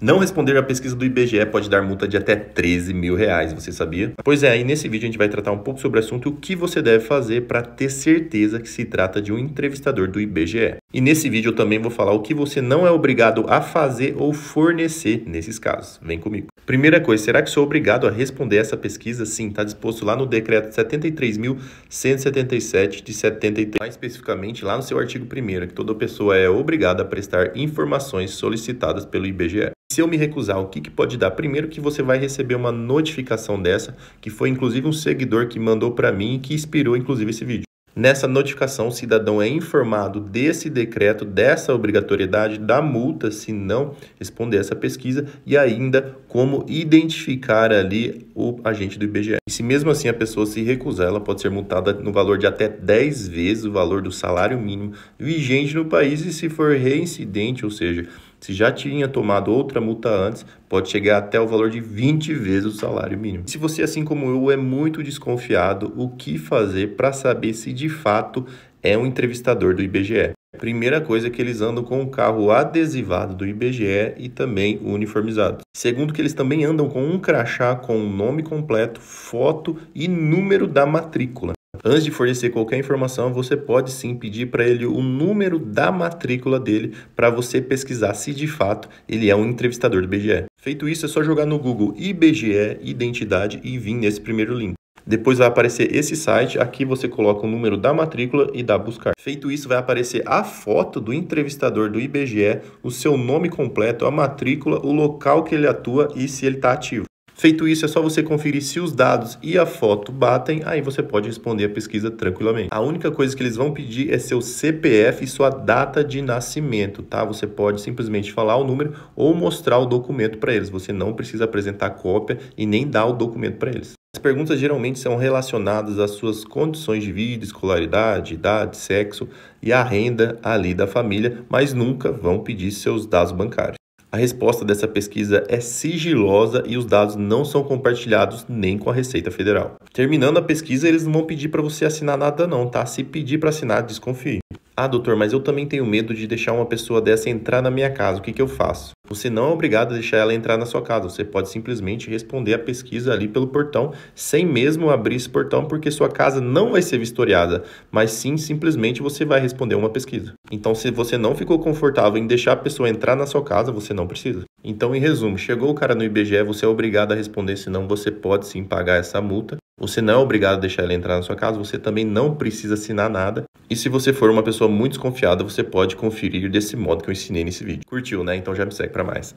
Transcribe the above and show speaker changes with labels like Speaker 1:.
Speaker 1: Não responder à pesquisa do IBGE pode dar multa de até 13 mil reais, você sabia? Pois é, e nesse vídeo a gente vai tratar um pouco sobre o assunto o que você deve fazer para ter certeza que se trata de um entrevistador do IBGE. E nesse vídeo eu também vou falar o que você não é obrigado a fazer ou fornecer nesses casos. Vem comigo. Primeira coisa, será que sou obrigado a responder essa pesquisa? Sim, está disposto lá no decreto 73.177 de 73, mais especificamente lá no seu artigo 1 que toda pessoa é obrigada a prestar informações solicitadas pelo IBGE. Se eu me recusar, o que, que pode dar? Primeiro que você vai receber uma notificação dessa, que foi inclusive um seguidor que mandou para mim e que inspirou inclusive esse vídeo. Nessa notificação, o cidadão é informado desse decreto, dessa obrigatoriedade da multa se não responder essa pesquisa e ainda como identificar ali o agente do IBGE. E se mesmo assim a pessoa se recusar, ela pode ser multada no valor de até 10 vezes o valor do salário mínimo vigente no país e se for reincidente, ou seja, se já tinha tomado outra multa antes, pode chegar até o valor de 20 vezes o salário mínimo. Se você, assim como eu, é muito desconfiado, o que fazer para saber se de fato é um entrevistador do IBGE? Primeira coisa é que eles andam com o um carro adesivado do IBGE e também uniformizado. Segundo que eles também andam com um crachá com o nome completo, foto e número da matrícula. Antes de fornecer qualquer informação, você pode sim pedir para ele o número da matrícula dele para você pesquisar se de fato ele é um entrevistador do IBGE. Feito isso, é só jogar no Google IBGE Identidade e vir nesse primeiro link. Depois vai aparecer esse site, aqui você coloca o número da matrícula e dá buscar. Feito isso, vai aparecer a foto do entrevistador do IBGE, o seu nome completo, a matrícula, o local que ele atua e se ele está ativo. Feito isso, é só você conferir se os dados e a foto batem, aí você pode responder a pesquisa tranquilamente. A única coisa que eles vão pedir é seu CPF e sua data de nascimento, tá? Você pode simplesmente falar o número ou mostrar o documento para eles. Você não precisa apresentar cópia e nem dar o documento para eles. As perguntas geralmente são relacionadas às suas condições de vida, escolaridade, idade, sexo e a renda ali da família, mas nunca vão pedir seus dados bancários. A resposta dessa pesquisa é sigilosa e os dados não são compartilhados nem com a Receita Federal. Terminando a pesquisa, eles não vão pedir para você assinar nada não, tá? Se pedir para assinar, desconfie. Ah, doutor, mas eu também tenho medo de deixar uma pessoa dessa entrar na minha casa. O que, que eu faço? Você não é obrigado a deixar ela entrar na sua casa. Você pode simplesmente responder a pesquisa ali pelo portão, sem mesmo abrir esse portão, porque sua casa não vai ser vistoriada, mas sim simplesmente você vai responder uma pesquisa. Então, se você não ficou confortável em deixar a pessoa entrar na sua casa, você não precisa. Então, em resumo, chegou o cara no IBGE, você é obrigado a responder, senão você pode sim pagar essa multa. Você não é obrigado a deixar ele entrar na sua casa, você também não precisa assinar nada. E se você for uma pessoa muito desconfiada, você pode conferir desse modo que eu ensinei nesse vídeo. Curtiu, né? Então já me segue para mais.